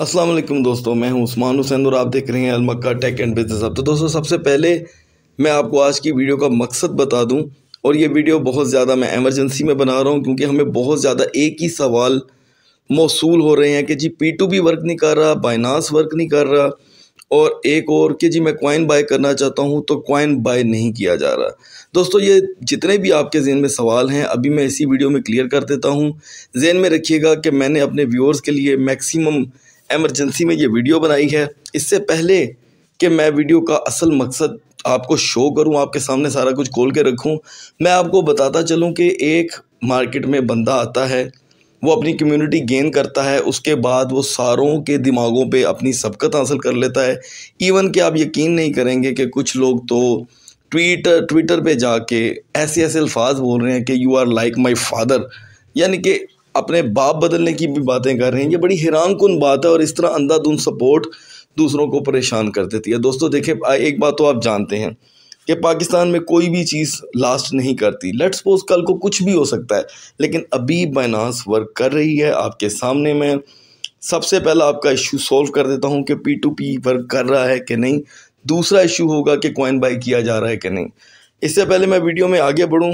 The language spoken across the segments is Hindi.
अस्सलाम वालेकुम दोस्तों मैं हूं उस्मान हुसैन और आप देख रहे हैं अलमक्का टेक एंड बिजनेस अब तो दोस्तों सबसे पहले मैं आपको आज की वीडियो का मकसद बता दूं और ये वीडियो बहुत ज़्यादा मैं एमरजेंसी में बना रहा हूं क्योंकि हमें बहुत ज़्यादा एक ही सवाल मौसू हो रहे हैं कि जी पी टू भी वर्क नहीं कर रहा बाइनास वर्क नहीं कर रहा और एक और कि जी मैं कॉइन बाय करना चाहता हूँ तो कॉइन बाय नहीं किया जा रहा दोस्तों ये जितने भी आपके जहन में सवाल हैं अभी मैं इसी वीडियो में क्लियर कर देता हूँ जहन में रखिएगा कि मैंने अपने व्यूअर्स के लिए मैक्सिमम एमरजेंसी में ये वीडियो बनाई है इससे पहले कि मैं वीडियो का असल मकसद आपको शो करूं आपके सामने सारा कुछ खोल के रखूं मैं आपको बताता चलूं कि एक मार्केट में बंदा आता है वो अपनी कम्युनिटी गेन करता है उसके बाद वो सारों के दिमागों पे अपनी सबकत हासिल कर लेता है इवन कि आप यकीन नहीं करेंगे कि कुछ लोग तो ट्वीटर ट्विटर पे जाके ऐसे ऐसे अल्फाज बोल रहे हैं कि you are like my father यानी कि अपने बाप बदलने की भी बातें कर रहे हैं ये बड़ी हैरान कन बात है और इस तरह अंधाधुन सपोर्ट दूसरों को परेशान कर देती है दोस्तों देखिए एक बात तो आप जानते हैं कि पाकिस्तान में कोई भी चीज़ लास्ट नहीं करती लेट्स सपोज कल को कुछ भी हो सकता है लेकिन अभी बाइनास वर्क कर रही है आपके सामने में सबसे पहला आपका इशू सॉल्व कर देता हूँ कि पी टू पी वर्क कर रहा है कि नहीं दूसरा इशू होगा कि कॉइन बाई किया जा रहा है कि नहीं इससे पहले मैं वीडियो में आगे बढ़ूँ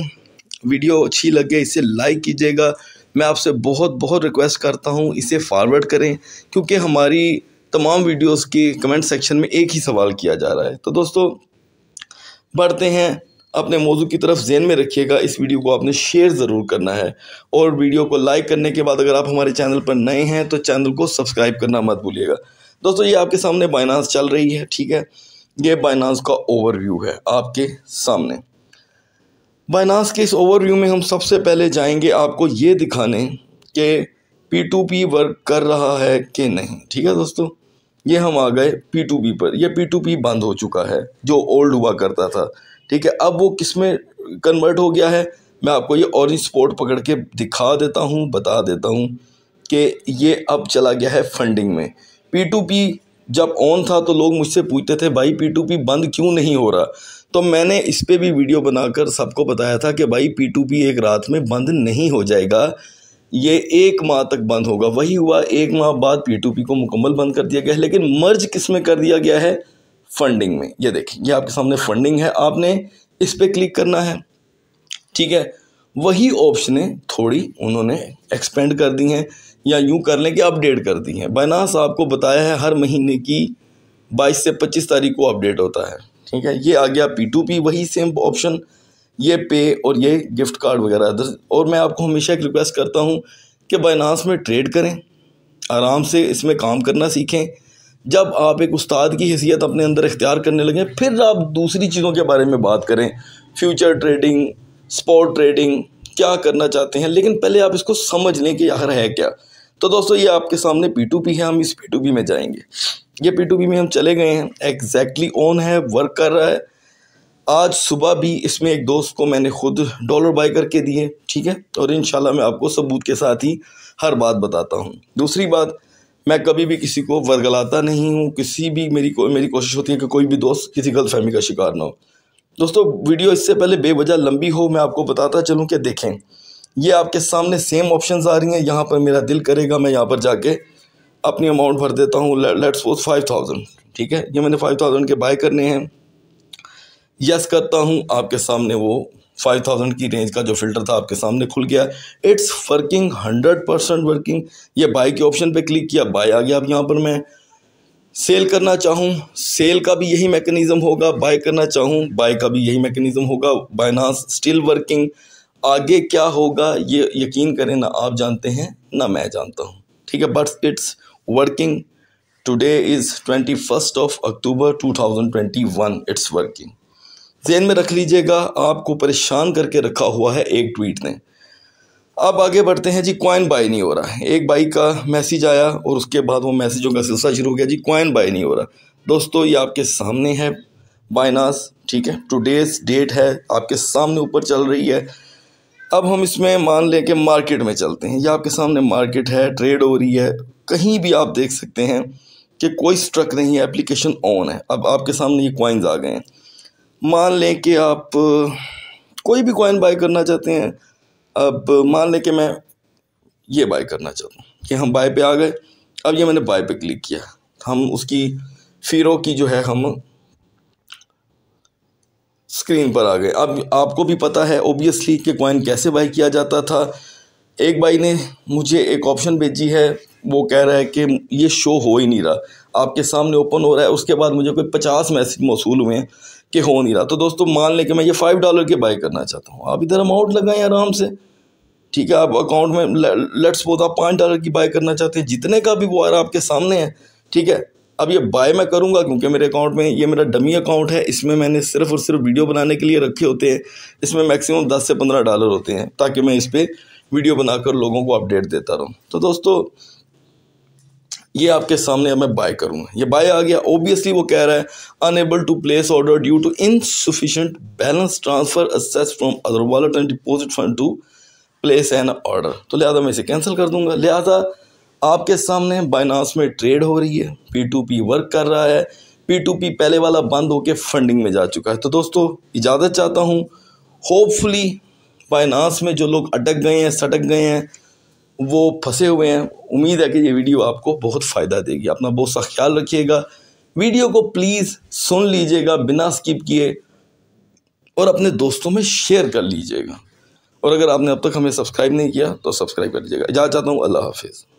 वीडियो अच्छी लगे इसे लाइक कीजिएगा मैं आपसे बहुत बहुत रिक्वेस्ट करता हूँ इसे फॉरवर्ड करें क्योंकि हमारी तमाम वीडियोस के कमेंट सेक्शन में एक ही सवाल किया जा रहा है तो दोस्तों बढ़ते हैं अपने मौजू की तरफ जेन में रखिएगा इस वीडियो को आपने शेयर ज़रूर करना है और वीडियो को लाइक करने के बाद अगर आप हमारे चैनल पर नए हैं तो चैनल को सब्सक्राइब करना मत भूलिएगा दोस्तों ये आपके सामने बाइनांस चल रही है ठीक है ये बाइनांस का ओवरव्यू है आपके सामने बाइनास के इस ओवरव्यू में हम सबसे पहले जाएंगे आपको ये दिखाने के पी टू पी वर्क कर रहा है कि नहीं ठीक है दोस्तों ये हम आ गए पी टू पी पर यह पी टू पी बंद हो चुका है जो ओल्ड हुआ करता था ठीक है अब वो किस में कन्वर्ट हो गया है मैं आपको ये ऑरेंज स्पॉट पकड़ के दिखा देता हूँ बता देता हूँ कि ये अब चला गया है फंडिंग में पी टू पी जब ऑन था तो लोग मुझसे पूछते थे भाई पी टू पी बंद क्यों नहीं हो रहा तो मैंने इस पर भी वीडियो बनाकर सबको बताया था कि भाई पी टू पी एक रात में बंद नहीं हो जाएगा ये एक माह तक बंद होगा वही हुआ एक माह बाद पी टू पी को मुकम्मल बंद कर दिया गया है लेकिन मर्ज किस में कर दिया गया है फंडिंग में ये देखिए ये आपके सामने फंडिंग है आपने इस पर क्लिक करना है ठीक है वही ऑप्शनें थोड़ी उन्होंने एक्सपेंड कर दी हैं या यूं कर लें कि अपडेट कर दी हैं बनास आपको बताया है हर महीने की 22 से 25 तारीख को अपडेट होता है ठीक है ये आ गया पी टू पी वही सेम ऑप्शन ये पे और ये गिफ्ट कार्ड वगैरह अदर और मैं आपको हमेशा एक रिक्वेस्ट करता हूँ कि बाइनास में ट्रेड करें आराम से इसमें काम करना सीखें जब आप एक उस्ताद की हैसियत अपने अंदर इख्तियार करने लगें फिर आप दूसरी चीज़ों के बारे में बात करें फ्यूचर ट्रेडिंग स्पॉट ट्रेडिंग क्या करना चाहते हैं लेकिन पहले आप इसको समझ लें कि यार है क्या तो दोस्तों ये आपके सामने पी टू पी है हम इस पी टू पी में जाएंगे ये पी टू बी में हम चले गए हैं एग्जैक्टली exactly ऑन है वर्क कर रहा है आज सुबह भी इसमें एक दोस्त को मैंने खुद डॉलर बाय करके दिए ठीक है और इन मैं आपको सबूत के साथ ही हर बात बताता हूँ दूसरी बात मैं कभी भी किसी को वर्गलाता नहीं हूँ किसी भी मेरी को, मेरी कोशिश होती है कि कोई भी दोस्त किसी गलतफहमी का शिकार ना हो दोस्तों वीडियो इससे पहले बेवजह लंबी हो मैं आपको बताता चलूँ कि देखें ये आपके सामने सेम ऑप्शन आ रही हैं यहाँ पर मेरा दिल करेगा मैं यहाँ पर जाके अपनी अमाउंट भर देता हूँ लेट्स सपोज फाइव थाउजेंड ठीक है ये मैंने फाइव थाउजेंड के बाय करने हैं यस करता हूँ आपके सामने वो फाइव थाउजेंड की रेंज का जो फिल्टर था आपके सामने खुल गया it's working hundred percent working ये बाय के ऑप्शन पे क्लिक किया बाय आ गया अब यहाँ पर मैं सेल करना चाहूँ सेल का भी यही मैकेनिज़्म होगा बाय करना चाहूँ बाय का भी यही मैकेनिज़्म होगा बाइनास स्टिल वर्किंग आगे क्या होगा ये यकीन करें ना आप जानते हैं ना मैं जानता हूँ ठीक है but it's working today is 21st of October 2021 it's working जहन में रख लीजिएगा आपको परेशान करके रखा हुआ है एक ट्वीट ने अब आगे बढ़ते हैं जी कॉइन बाय नहीं हो रहा है एक बाई का मैसेज आया और उसके बाद वो मैसेजों का सिलसिला शुरू हो गया जी कॉइन बाय नहीं हो रहा दोस्तों ये आपके सामने है बाइनास ठीक है टुडेज डेट है आपके सामने ऊपर चल रही है अब हम इसमें मान लें कि मार्केट में चलते हैं ये आपके सामने मार्केट है ट्रेड हो रही है कहीं भी आप देख सकते हैं कि कोई स्ट्रक नहीं है एप्लीकेशन ऑन है अब आपके सामने ये कॉइन्स आ गए हैं मान लें कि आप कोई भी कॉइन बाय करना चाहते हैं अब मान लें कि मैं ये बाय करना चाहता हूँ कि हम बाय पे आ गए अब ये मैंने बाय पे क्लिक किया हम उसकी फीरो की जो है हम स्क्रीन पर आ गए अब आपको भी पता है ओबियसली कि कॉइन कैसे बाय किया जाता था एक भाई ने मुझे एक ऑप्शन भेजी है वो कह रहा है कि ये शो हो ही नहीं रहा आपके सामने ओपन हो रहा है उसके बाद मुझे कोई पचास मैसेज मौसू हुए हैं कि हो नहीं रहा तो दोस्तों मान लें कि मैं ये फ़ाइव डॉलर के बाय करना चाहता हूँ आप इधर अमाउंट लगाएं आराम से ठीक है आप अकाउंट में लेट्स बोल आप पाँच डॉलर की बाय करना चाहते हैं जितने का भी वो आ रहा आपके सामने है ठीक है अब ये बाय मैं करूँगा क्योंकि मेरे अकाउंट में ये मेरा डमी अकाउंट है इसमें मैंने सिर्फ और सिर्फ वीडियो बनाने के लिए रखे होते हैं इसमें मैक्सिमम दस से पंद्रह डॉलर होते हैं ताकि मैं इस पर वीडियो बनाकर लोगों को अपडेट देता रहूँ तो दोस्तों ये आपके सामने अब मैं बाय करूँगा ये बाय आ गया ऑब्वियसली वो कह रहा है unable to place order due to insufficient balance transfer असेस from other wallet and deposit fund to place an order तो लिहाजा मैं इसे कैंसिल कर दूंगा लिहाजा आपके सामने बाइनास में ट्रेड हो रही है पी टू पी वर्क कर रहा है पी टू पी पहले वाला बंद होकर फंडिंग में जा चुका है तो दोस्तों इजाज़त चाहता हूँ होपफुली बाइनास में जो लोग अटक गए हैं सटक गए हैं वो फंसे हुए हैं उम्मीद है कि ये वीडियो आपको बहुत फ़ायदा देगी अपना बहुत सा ख्याल रखिएगा वीडियो को प्लीज़ सुन लीजिएगा बिना स्किप किए और अपने दोस्तों में शेयर कर लीजिएगा और अगर आपने अब तक हमें सब्सक्राइब नहीं किया तो सब्सक्राइब कर लीजिएगा इजाज़त चाहता हूँ अल्लाह हाफिज़